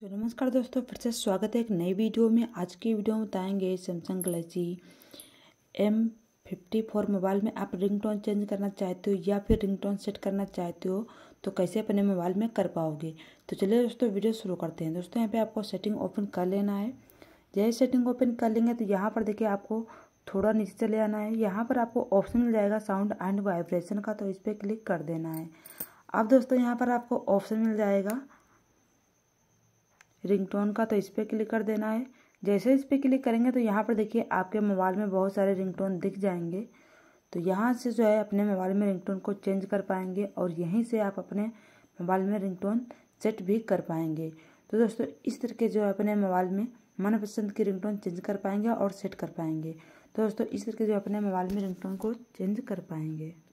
तो नमस्कार दोस्तों फिर से स्वागत है एक नई वीडियो में आज की वीडियो में बताएंगे Samsung Galaxy M fifty four mobile में आप रिंगटोन चेंज करना चाहते हो या फिर रिंगटोन सेट करना चाहते हो तो कैसे अपने मोबाइल में कर पाओगे तो चलिए दोस्तों वीडियो शुरू करते हैं दोस्तों यहाँ पे आपको सेटिंग ओपन कर लेना है जैसे सेटिंग ओपन कर लेंगे तो यहाँ पर देखिए आपको थोड़ा नीचे चले आना है यहाँ पर आपको ऑप्शन मिल जाएगा साउंड एंड वाइब्रेशन का तो इस पर क्लिक कर देना है अब दोस्तों यहाँ पर आपको ऑप्शन मिल जाएगा रिंगटोन का तो इस पर क्लिक कर देना है जैसे इस पर क्लिक करेंगे तो यहाँ पर देखिए आपके मोबाइल में बहुत सारे रिंगटोन दिख जाएंगे तो यहाँ से जो है अपने मोबाइल में रिंगटोन को चेंज कर पाएंगे और यहीं से आप अपने मोबाइल में रिंगटोन सेट भी कर पाएंगे तो दोस्तों इस तरह के जो है अपने मोबाइल में मनपसंद की रिंगटोन चेंज कर पाएंगे और सेट कर पाएंगे तो दोस्तों इस तरह के जो अपने मोबाइल में रिंगटोन को चेंज कर पाएंगे